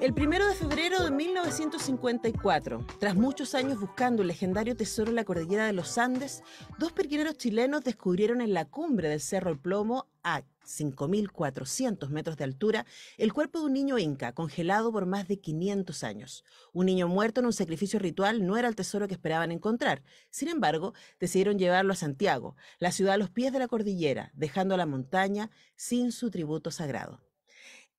El primero de febrero de 1954, tras muchos años buscando el legendario tesoro en la cordillera de los Andes, dos perquineros chilenos descubrieron en la cumbre del Cerro El Plomo, a 5.400 metros de altura, el cuerpo de un niño inca congelado por más de 500 años. Un niño muerto en un sacrificio ritual no era el tesoro que esperaban encontrar. Sin embargo, decidieron llevarlo a Santiago, la ciudad a los pies de la cordillera, dejando a la montaña sin su tributo sagrado.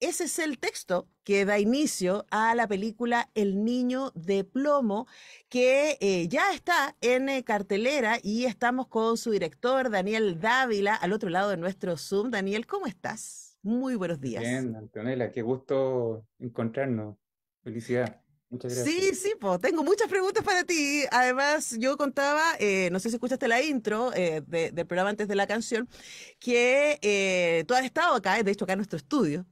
Ese es el texto que da inicio a la película El Niño de Plomo, que eh, ya está en eh, cartelera y estamos con su director, Daniel Dávila, al otro lado de nuestro Zoom. Daniel, ¿cómo estás? Muy buenos días. Bien, Antonella, qué gusto encontrarnos. Felicidad. Sí, sí, tengo muchas preguntas para ti. Además, yo contaba, eh, no sé si escuchaste la intro eh, del programa antes de la canción, que eh, tú has estado acá, de hecho acá en nuestro estudio,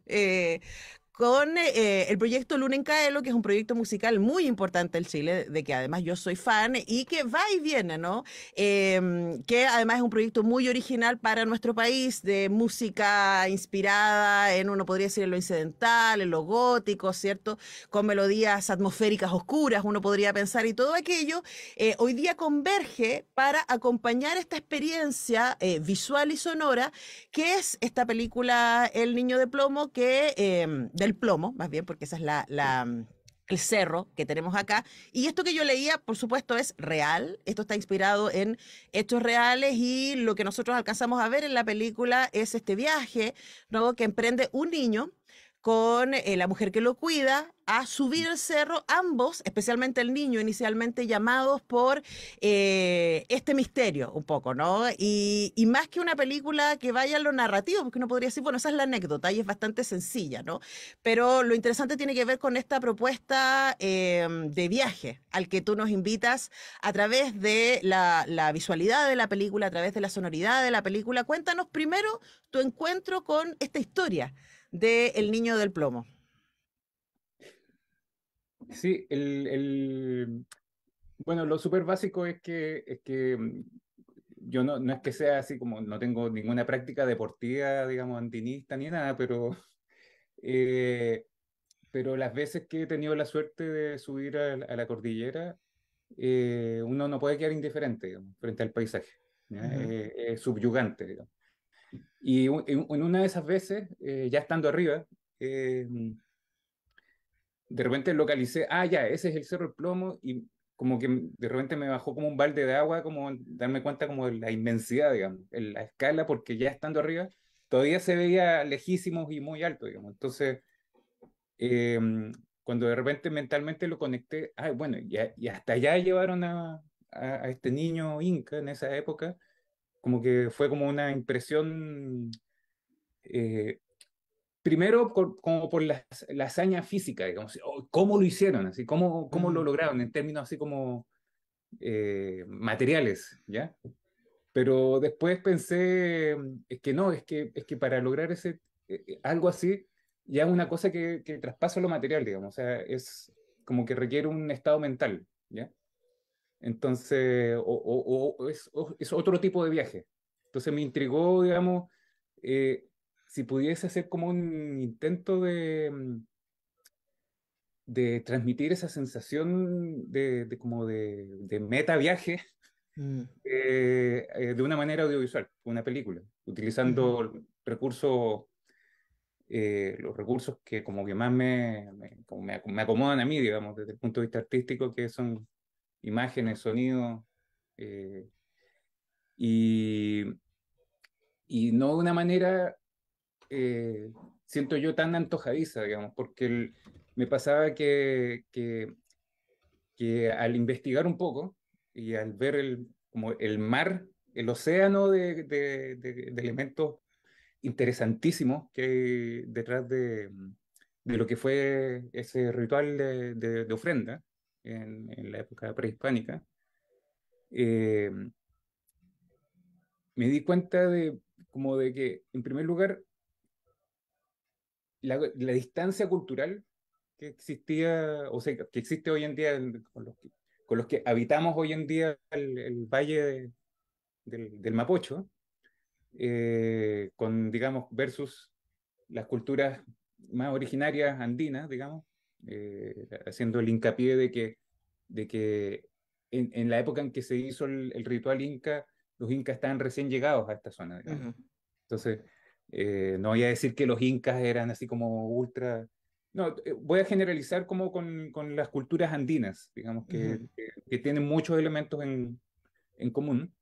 con eh, el proyecto Luna en Caelo, que es un proyecto musical muy importante en Chile, de que además yo soy fan y que va y viene, ¿no? Em, que además es un proyecto muy original para nuestro país, de música inspirada en, uno podría decir, en lo incidental, en lo gótico, ¿cierto? Con melodías atmosféricas oscuras, uno podría pensar, y todo aquello eh, hoy día converge para acompañar esta experiencia eh, visual y sonora, que es esta película El Niño de Plomo, que em, del plomo, más bien, porque esa es la, mm, el cerro que tenemos acá. Y esto que yo leía, por supuesto, es real. Esto está inspirado en hechos reales y lo que nosotros alcanzamos a ver en la película es este viaje luego que emprende un niño con eh, la mujer que lo cuida a subir mm. el cerro, ambos, especialmente el niño, inicialmente llamados por eh, este misterio un poco, ¿no? Y, más que una película que vaya a lo narrativo, porque uno podría decir, bueno, esa es la anécdota y es bastante sencilla, ¿no? Pero lo interesante tiene que ver con esta propuesta eh, de viaje al que tú nos invitas a través de la visualidad de la película, a través de la sonoridad de la película. Cuéntanos primero tu encuentro con esta historia de El Niño del Plomo. Sí, el, bueno, lo súper básico es que, es que mm, yo no, no es que sea así como, no tengo ninguna práctica deportiva, digamos, andinista ni nada, pero, eh, pero las veces que he tenido la suerte de subir a, la cordillera, eh, uno no puede quedar indiferente digamos, frente al paisaje. Eh, es subyugante. Digamos. Y en una de esas veces, eh, ya estando arriba, eh, de repente localicé, ah, ya, ese es el Cerro del Plomo, y como que de repente me bajó como un balde de agua, como darme cuenta como de la inmensidad, digamos, en la escala, porque ya estando arriba, todavía se veía lejísimos y muy alto, digamos. Entonces, em, cuando de repente mentalmente lo conecté, ah, bueno, y, y hasta allá llevaron a, a, este niño inca en esa época, como que fue como una impresión, eh, primero por, como por la, la, hazaña física, digamos, oh, cómo lo hicieron, así, cómo, cómo lo lograron en términos así como eh, materiales, ¿ya? Pero después pensé, es que no, es que, es que para lograr ese, eh, algo así, ya es una cosa que, que traspasa lo material, digamos, o sea, es como que requiere un estado mental, ¿ya? Entonces, o, es, otro tipo de viaje. Entonces me intrigó, digamos, eh, si pudiese hacer como un intento de, mm, de transmitir esa sensación de, como de, meta viaje mm. eh, eh, de una manera audiovisual, una película, utilizando recursos, los recursos que como que más me, me, acomodan a mí, digamos, desde el punto de vista artístico, que son imágenes, sonidos, eh, y, y, no de una manera, eh, siento yo, tan antojadiza, digamos, porque me pasaba que, que, al investigar un poco y al ver el, como el mar, el océano de, de, de elementos interesantísimos que hay detrás de, lo que fue ese ritual de, ofrenda, en, la época prehispánica, eh, me di cuenta de como de que, en primer lugar, la, distancia cultural que existía, o sea, que existe hoy en día con los que, habitamos hoy en día el, valle del, Mapocho, eh, con, digamos, versus las culturas más originarias andinas, digamos, eh, haciendo el hincapié de que, de que en, la época en que se hizo el, ritual inca, los incas estaban recién llegados a esta zona. Entonces, eh, no voy a decir que los incas eran así como ultra... No, eh, voy a generalizar como con, con las culturas andinas, digamos, que, que, tienen muchos elementos en, en común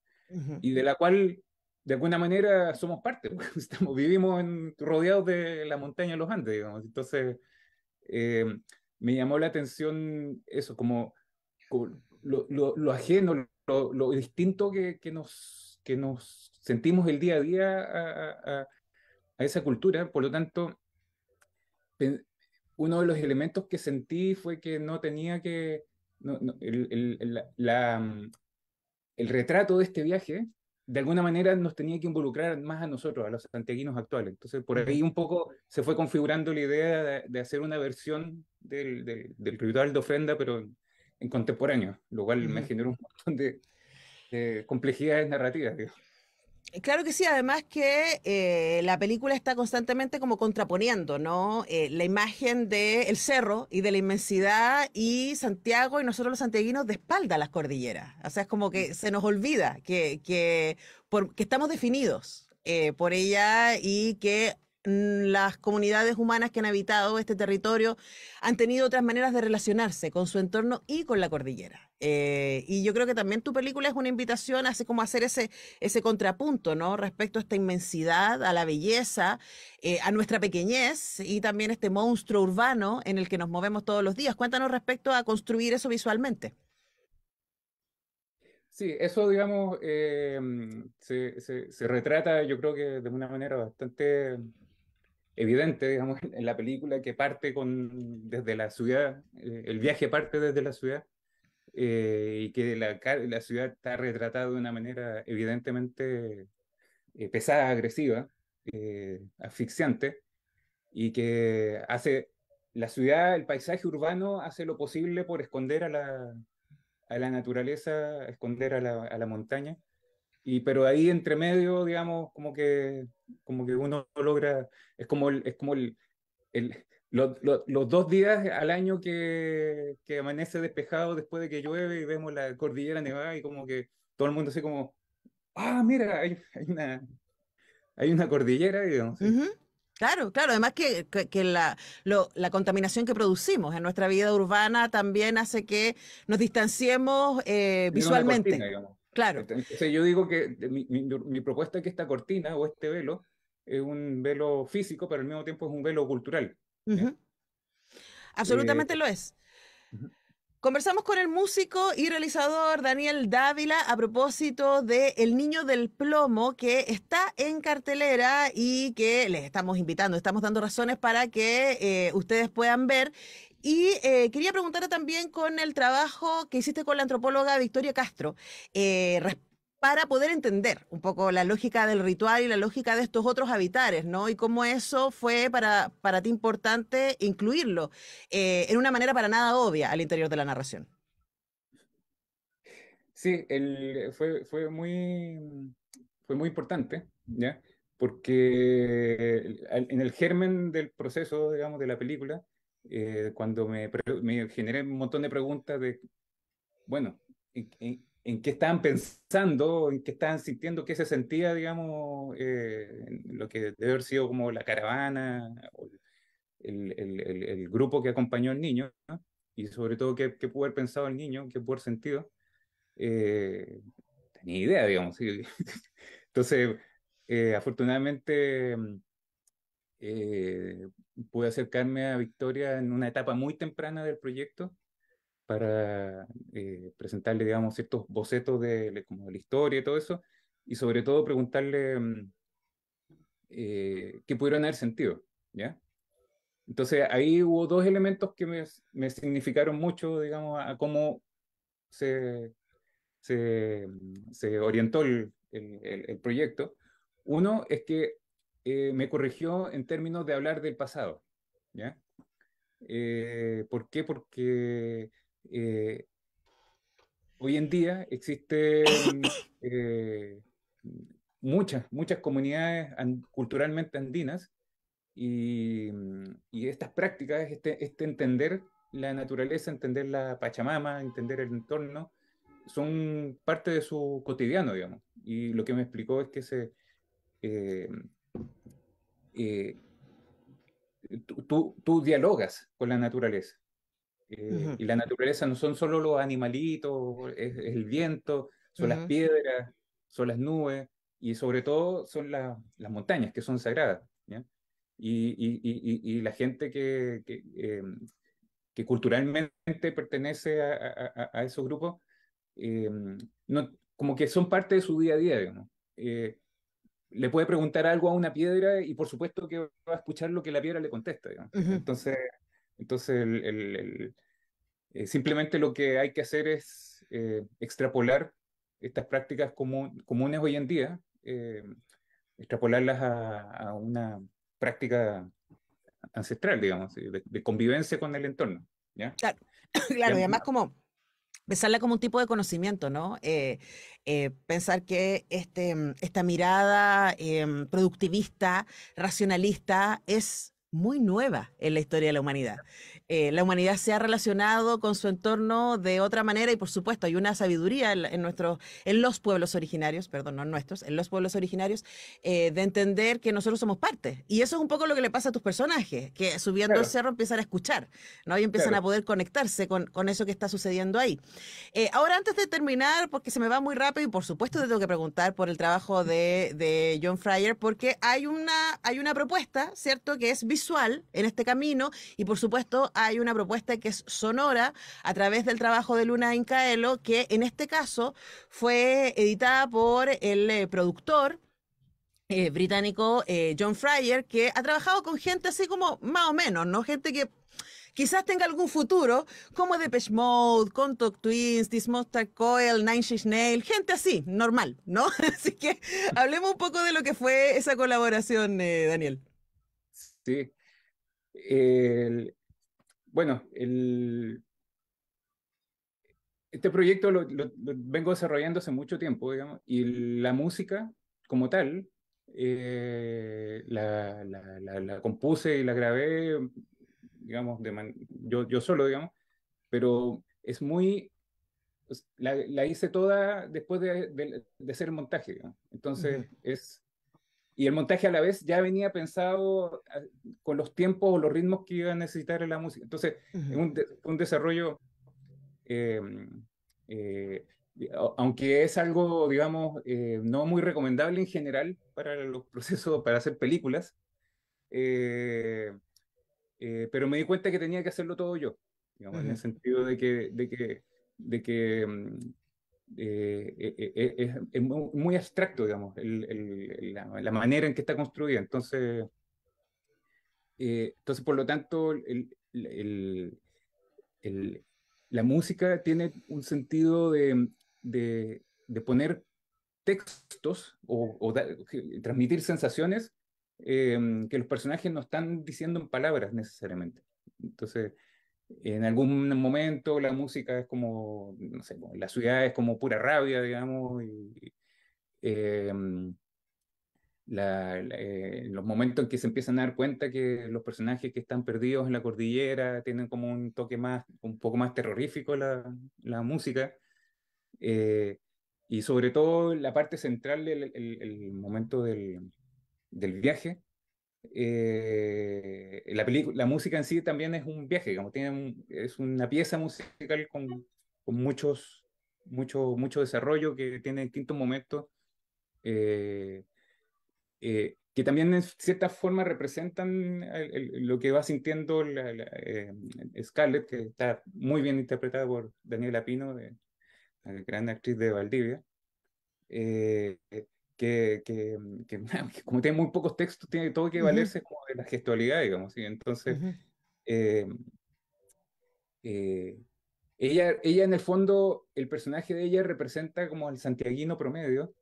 y de la cual de alguna manera somos parte, estamos, vivimos rodeados de la montaña de los Andes, digamos. Entonces, eh, me llamó la atención eso, como, lo, ajeno, lo, distinto que, nos, que nos sentimos el día a día a, esa cultura. Por lo tanto, uno de los elementos que sentí fue que no tenía que... la, mm, el retrato de este viaje de alguna manera nos tenía que involucrar más a nosotros, a los santiaguinos actuales. Entonces, por ahí un poco se fue configurando la idea de, hacer una versión del, del, ritual de ofrenda, pero en contemporáneo, lo cual me generó un montón de, complejidades narrativas. Digamos. Eh, claro que sí, además que eh, la película está constantemente como contraponiendo, ¿no? Eh, la imagen del el cerro y de la inmensidad y Santiago y nosotros los santiaguinos de espalda a las cordilleras. O sea, es como que mm. se nos olvida que, que, estamos definidos por ella y que mm, las comunidades humanas que han habitado este territorio han tenido otras maneras de relacionarse con su entorno y con la cordillera. Eh, y yo creo que también tu película es una invitación a hacer ese, ese contrapunto, ¿no? Respecto a esta inmensidad, a la belleza, eh, a nuestra pequeñez y también este monstruo urbano en el que nos movemos todos los días. Cuéntanos respecto a construir eso visualmente. Sí, eso, digamos, eh, mm, se, se, se, retrata, yo creo que de una manera bastante evidente, digamos, en la película que parte con, desde la ciudad, el viaje parte desde la ciudad eh, y que la, la, ciudad está retratada de una manera evidentemente eh, pesada, agresiva, eh, asfixiante, y que hace la ciudad, el paisaje urbano hace lo posible por esconder a la, a la naturaleza, esconder a la, a la montaña, y pero ahí entre medio, digamos, como que, como que uno logra, es como, es como el, el los, los, dos días al año que, que, amanece despejado después de que llueve y vemos la cordillera nevada y como que todo el mundo así como, ah, mira, hay, una, hay una cordillera. Claro, claro. Además que, que, la, contaminación que producimos en nuestra vida urbana también hace que nos distanciemos eh, visualmente. claro. Entonces, yo digo que mi propuesta es que esta cortina o este velo es un velo físico, pero al mismo tiempo es un velo cultural. Absolutamente eh, lo es. Conversamos con el músico y realizador Daniel Dávila a propósito de El Niño del Plomo, que está en cartelera y que les estamos invitando, estamos dando razones para que eh, ustedes puedan ver. Y eh, quería preguntarte también con el trabajo que hiciste con la antropóloga Victoria Castro, para poder entender un poco la lógica del ritual y la lógica de estos otros habitares, ¿no? Y cómo eso fue para, ti importante incluirlo eh, en una manera para nada obvia al interior de la narración. Sí, fue, muy, fue muy importante, ¿ya? Porque en el germen del proceso, digamos, de la película, eh, cuando me, me generé un montón de preguntas de, bueno, ¿en, en qué estaban pensando, en qué estaban sintiendo, qué se sentía, digamos, eh, lo que debe haber sido como la caravana, el, el, grupo que acompañó al niño, y sobre todo qué, pudo haber pensado el niño, qué pudo haber sentido. Eh, tenía idea, digamos. Entonces, eh, afortunadamente, mm, eh, pude acercarme a Victoria en una etapa muy temprana del proyecto para eh, presentarle, digamos, ciertos bocetos de, como la historia y todo eso, y sobre todo preguntarle mm, eh, qué pudieron haber sentido, ¿ya? Entonces ahí hubo dos elementos que me, significaron mucho, digamos, a, cómo se, se, mm, se, orientó el, el, proyecto. Uno es que eh, me corrigió en términos de hablar del pasado, ¿ya? ¿Por qué? Porque eh, hoy en día existen mm, eh, muchas, muchas comunidades culturalmente andinas y, mm, estas prácticas, este, este, entender la naturaleza, entender la Pachamama, entender el entorno, son parte de su cotidiano, digamos. Y lo que me explicó es que se... Eh, tú, dialogas con la naturaleza. Eh, y la naturaleza no son solo los animalitos, es, el viento, son las piedras, son las nubes y sobre todo son las montañas que son sagradas. Y, y, y, la gente que, que, eh, culturalmente pertenece a, a, esos grupos, eh, no, como que son parte de su día a día, digamos. le puede preguntar algo a una piedra y por supuesto que va a escuchar lo que la piedra le contesta. Entonces, entonces, eh, simplemente lo que hay que hacer es eh, extrapolar estas prácticas comunes hoy en día, eh, extrapolarlas a, una práctica ancestral, digamos, de, convivencia con el entorno. Claro, y además como pensarla como un tipo de conocimiento, ¿no? pensar que este, esta mirada productivista, racionalista, es muy nueva en la historia de la humanidad. Eh, la humanidad se ha relacionado con su entorno de otra manera y por supuesto hay una sabiduría en, nuestros, en los pueblos originarios, perdón, no nuestros, en los pueblos originarios, eh, de entender que nosotros somos parte. Y eso es un poco lo que le pasa a tus personajes, que subiendo el cerro empiezan a escuchar, ¿no? Y empiezan a poder conectarse con, eso que está sucediendo ahí. Eh, ahora, antes de terminar, porque se me va muy rápido y por supuesto te tengo que preguntar por el trabajo de, John Fryer, porque hay una, hay una propuesta, ¿cierto?, que es visual en este camino y por supuesto hay una propuesta que es sonora a través del trabajo de Luna Incaelo, que en este caso fue editada por el eh, productor. Eh, británico eh, John Fryer, que ha trabajado con gente así como más o menos, ¿no? Gente que quizás tenga algún futuro, como Depeche Mode, Contact Twins, Monster Coil, Nine Inch Nail gente así, normal, ¿no? Así que hablemos un poco de lo que fue esa colaboración, Daniel. Sí. El, bueno, este proyecto lo, vengo desarrollando hace mucho tiempo, digamos, y la música como tal, eh, la, compuse y la grabé, digamos, yo, solo, digamos, pero es muy pues, la, hice toda después de, hacer el montaje. Entonces es, y el montaje a la vez ya venía pensado ah, con los tiempos o los ritmos que iba a necesitar la música. Entonces, un, desarrollo, em, eh, aunque es algo, digamos, eh, no muy recomendable en general para los procesos para hacer películas, eh, pero me di cuenta que tenía que hacerlo todo yo, digamos, en el sentido de que, de que, de que em, eh, eh, eh, es, muy abstracto, digamos, la, manera en que está construida. Entonces, entonces por lo tanto, la música tiene un sentido de, de, poner textos o, transmitir sensaciones que los personajes no están diciendo en palabras necesariamente. Entonces, en algún momento la música es como, no sé, pues, la ciudad es como pura rabia, digamos, y, em, eh, los momentos en que se empiezan a dar cuenta que los personajes que están perdidos en la cordillera tienen como un toque más, un poco más terrorífico la, música. Eh, y sobre todo la parte central, del momento del viaje, eh, la, la música en sí también es un viaje, como tiene es una pieza musical con, con muchos, mucho, mucho desarrollo que tiene distintos momentos, eh, eh, que también en cierta forma representan lo que va sintiendo la, eh, Scarlett, que está muy bien interpretada por Daniela Pino, de, la gran actriz de Valdivia que, mm, que, como tiene muy pocos textos, tiene todo que valerse como de la gestualidad, digamos, y Entonces, eh, eh, ella, ella en el fondo, el personaje de ella representa como el santiaguino promedio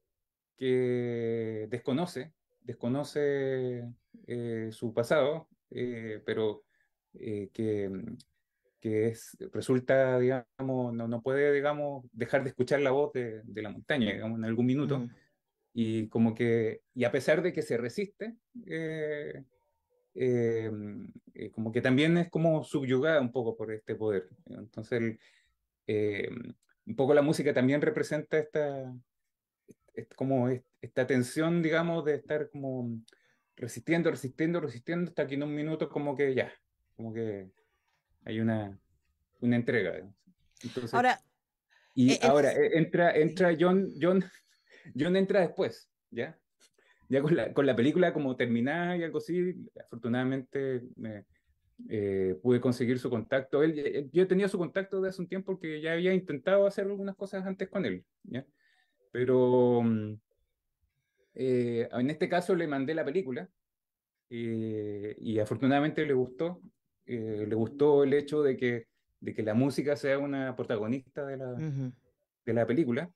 que desconoce, desconoce eh, su pasado, pero que, mm, que es, resulta, digamos, no, no puede, digamos, dejar de escuchar la voz de, la montaña, en algún minuto. Mm. Y como que, y a pesar de que se resiste, eh, em, eh, como que también es como subyugada un poco por este poder. Entonces, em, un poco la música también representa esta, como esta tensión, digamos, de estar como resistiendo, resistiendo, resistiendo, hasta que en un minuto como que ya, como que hay una, una entrega. ahora, y e-, e-, ahora e-, entra, entra John, John no entra después, ¿ya? Ya con la, película como terminada y algo así, afortunadamente eh, pude conseguir su contacto. Él, yo tenido su contacto desde hace un tiempo porque ya había intentado hacer algunas cosas antes con él, ¿ya? Pero mm, eh, en este caso le mandé la película eh, y afortunadamente le gustó. le gustó el hecho de que, de que la música sea una protagonista de la película.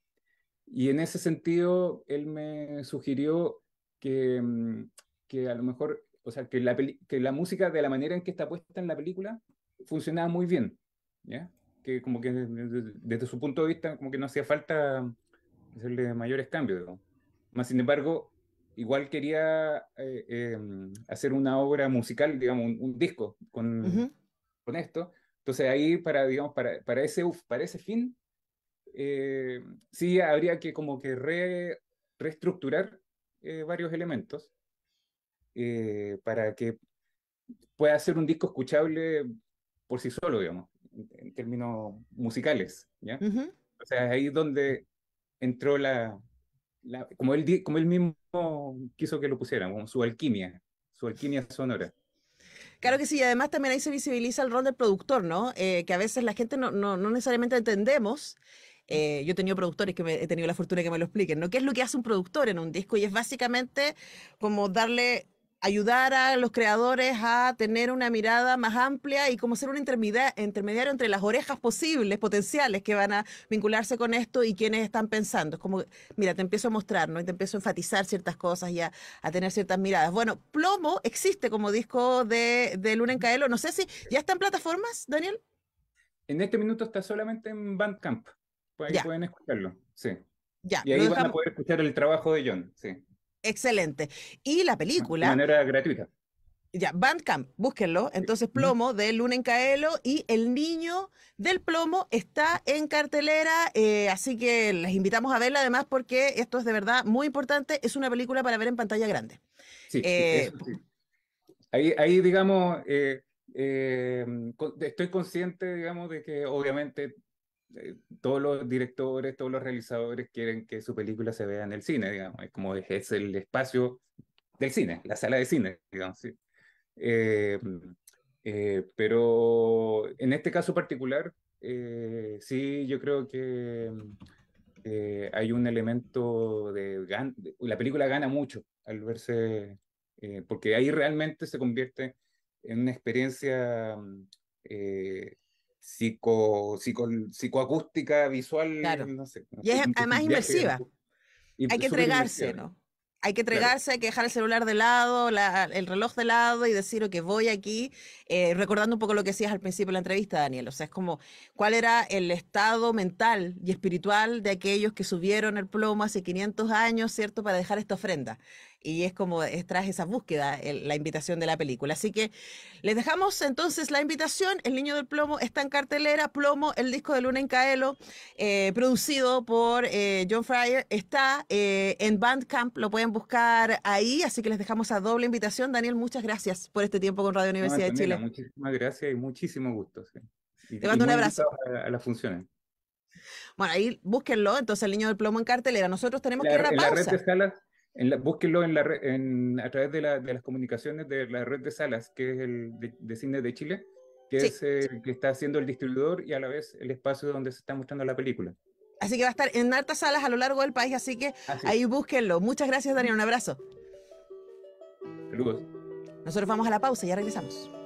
Y en ese sentido, él me sugirió que, mm, que a lo mejor, o sea, que la, que la música de la manera en que está puesta en la película funcionaba muy bien, ¿ya? Que como que desde, su punto de vista, como que no hacía falta hacerle mayores cambios. Más sin embargo, igual quería eh, eh, mm, hacer una obra musical, digamos, un, disco con, con esto. Entonces ahí para, digamos, para, para, ese, para ese fin eh, sí habría que como que reestructurar eh, varios elementos eh, para que pueda ser un disco escuchable por sí solo, digamos, en, términos musicales, ¿ya? O sea, ahí es donde entró la, como, él, como él mismo quiso que lo pusieran, su alquimia, su alquimia sonora. Claro que sí, y además también ahí se visibiliza el rol del productor, ¿no? que a veces la gente no, no, no necesariamente entendemos eh, yo he tenido productores que me, he tenido la fortuna que me lo expliquen, ¿no? ¿Qué es lo que hace un productor en un disco? Y es básicamente como darle ayudar a los creadores a tener una mirada más amplia y como ser un intermediario entre las orejas posibles, potenciales, que van a vincularse con esto y quienes están pensando. Es como, mira, te empiezo a mostrar, ¿no? Y te empiezo a enfatizar ciertas cosas y a, tener ciertas miradas. Bueno, Plomo existe como disco de, de Luna en Caelo. No sé si ya está en plataformas, Daniel. En este minuto está solamente en Bandcamp. Pues ahí pueden escucharlo, sí. y ahí van a poder escuchar el trabajo de John, sí. Excelente. Y la película. De manera gratuita. Ya, Bandcamp, búsquenlo. Entonces, Plomo de Luna en Caelo y El Niño del Plomo está en cartelera. Eh, así que les invitamos a verla, además, porque esto es de verdad muy importante. Es una película para ver en pantalla grande. Sí, eh, Ahí, ahí, digamos, eh, estoy consciente, digamos, de que obviamente eh, todos los directores, todos los realizadores quieren que su película se vea en el cine, digamos, es como es, el espacio del cine, la sala de cine, digamos. ¿sí? Eh, eh, pero en este caso particular, sí, yo creo que hay un elemento de, gan la película gana mucho al verse, porque ahí realmente se convierte en una experiencia eh, psico, psicoacústica visual. y es además inmersiva. Hay que entregarse, ¿no? Hay que entregarse, que dejar el celular de lado, la, el reloj de lado y decir, ok, voy aquí, eh, recordando un poco lo que decías al principio de la entrevista, Daniel. O sea, es como, ¿cuál era el estado mental y espiritual de aquellos que subieron el plomo hace 500 años, ¿cierto?, para dejar esta ofrenda y es como es esa búsqueda la invitación de la película. Así que les dejamos entonces la invitación. El Niño del Plomo está en cartelera. Plomo, el disco de Luna en Caelo, eh, producido por eh, John Fryer, está eh, en Bandcamp. Lo pueden buscar ahí. Así que les dejamos a doble invitación. Daniel, muchas gracias por este tiempo con Radio Universidad de Chile. Muchísimas gracias y muchísimo gusto. Te mando un abrazo. A, las funciones. Bueno, ahí búsquenlo, entonces el niño del plomo en cartelera. Nosotros tenemos que ir a la red en búsquenlo en la, a través de, las comunicaciones de la red de salas, que es el de, cine de Chile, que es el eh, que está haciendo el distribuidor y a la vez el espacio donde se está mostrando la película. Así que va a estar en altas salas a lo largo del país, así que ahí búsquenlo. Muchas gracias, Daniel. Un abrazo. Saludos. Nosotros vamos a la pausa y ya regresamos.